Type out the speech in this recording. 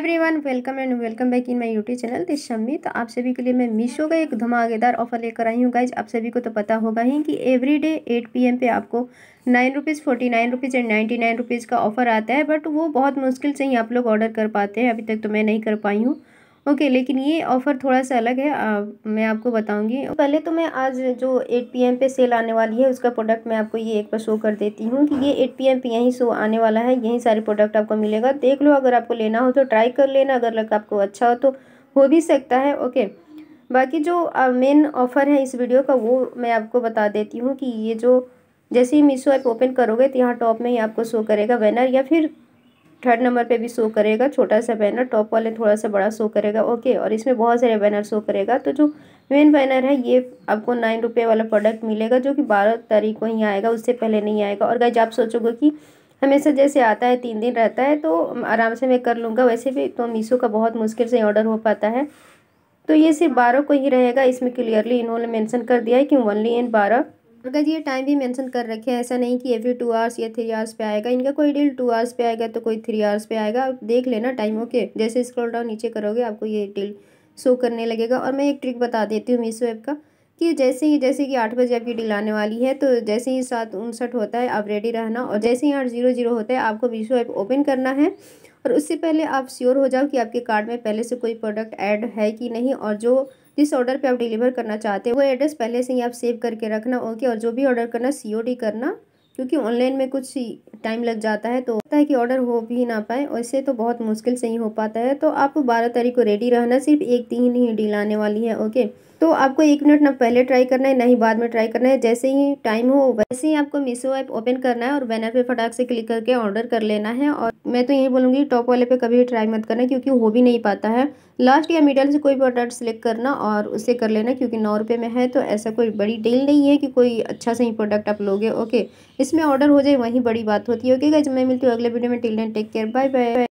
everyone welcome and welcome back in my YouTube channel this Shammi तो आप सभी के लिए मैं मीशो का एक धमाकेदार ऑफर लेकर आई हूँ गाइज आप सभी को तो पता होगा ही कि एवरी डे एट पी पे आपको nine rupees forty nine rupees and ninety nine rupees का ऑफर आता है बट वो बहुत मुश्किल से ही आप लोग ऑर्डर कर पाते हैं अभी तक तो मैं नहीं कर पाई हूँ ओके लेकिन ये ऑफ़र थोड़ा सा अलग है आ, मैं आपको बताऊँगी पहले तो मैं आज जो एट पी एम पे सेल आने वाली है उसका प्रोडक्ट मैं आपको ये एक बार शो कर देती हूँ कि ये एट पी एम पे यहीं शो आने वाला है यहीं सारे प्रोडक्ट आपको मिलेगा देख लो अगर आपको लेना हो तो ट्राई कर लेना अगर लग आपको अच्छा हो तो हो भी सकता है ओके बाकी जो मेन ऑफ़र है इस वीडियो का वो मैं आपको बता देती हूँ कि ये जो जैसे ही मीशो ऐप ओपन करोगे तो यहाँ टॉप में ही आपको शो करेगा बैनर या फिर थर्ड नंबर पे भी शो करेगा छोटा सा बैनर टॉप वाले थोड़ा सा बड़ा शो करेगा ओके और इसमें बहुत सारे बैनर शो करेगा तो जो मेन बैनर है ये आपको नाइन रुपये वाला प्रोडक्ट मिलेगा जो कि बारह तारीख को ही आएगा उससे पहले नहीं आएगा और गाइज आप सोचोगे कि हमेशा जैसे आता है तीन दिन रहता है तो आराम से मैं कर लूँगा वैसे भी तो मीशो का बहुत मुश्किल से ऑर्डर हो पाता है तो ये सिर्फ बारह को ही रहेगा इसमें क्लियरली इन्होंने मेंशन कर दिया है कि ओनली इन बारह और गैस ये टाइम भी मेंशन कर रखे हैं ऐसा नहीं कि एवरी टू आवर्स या थ्री आवर्स पे आएगा इनका कोई डील टू आवर्स पे आएगा तो कोई थ्री आवर्स पे आएगा आप देख लेना टाइम ओके जैसे स्क्रॉल डाउन नीचे करोगे आपको ये डील शो करने लगेगा और मैं एक ट्रिक बता देती हूँ मीशो ऐप का कि जैसे ही जैसे कि आठ बजे आपकी डील आने वाली है तो जैसे ही सात उनसठ होता है आप रेडी रहना और जैसे ही आठ जीरो जीरो होता है आपको मीशो ऐप ओपन करना है और उससे पहले आप श्योर हो जाओ कि आपके कार्ड में पहले से कोई प्रोडक्ट ऐड है कि नहीं और जो जिस ऑर्डर पे आप डिलीवर करना चाहते हैं वो एड्रेस पहले से ही आप सेव करके रखना ओके और जो भी ऑर्डर करना सी करना क्योंकि ऑनलाइन में कुछ टाइम लग जाता है तो होता है कि ऑर्डर हो भी ना पाए और इससे तो बहुत मुश्किल से ही हो पाता है तो आप बारह तारीख को रेडी रहना सिर्फ एक दिन ही डील आने वाली है ओके तो आपको एक मिनट ना पहले ट्राई करना है ना ही बाद में ट्राई करना है जैसे ही टाइम हो वैसे ही आपको मीशो ऐप ओपन करना है और बैनर पे फटाक से क्लिक करके ऑर्डर कर लेना है और मैं तो यही बोलूँगी टॉप वाले पे कभी भी ट्राई मत करना क्योंकि हो भी नहीं पाता है लास्ट या मिडल से कोई भी सेलेक्ट करना और उसे कर लेना क्योंकि नौ रुपये में है तो ऐसा कोई बड़ी डील नहीं है कि कोई अच्छा सा ही प्रोडक्ट आप लोगे ओके इसमें ऑर्डर हो जाए वहीं बड़ी बात होती है ओके जब मैं मिलती हूँ अगले वीडियो में till take care bye bye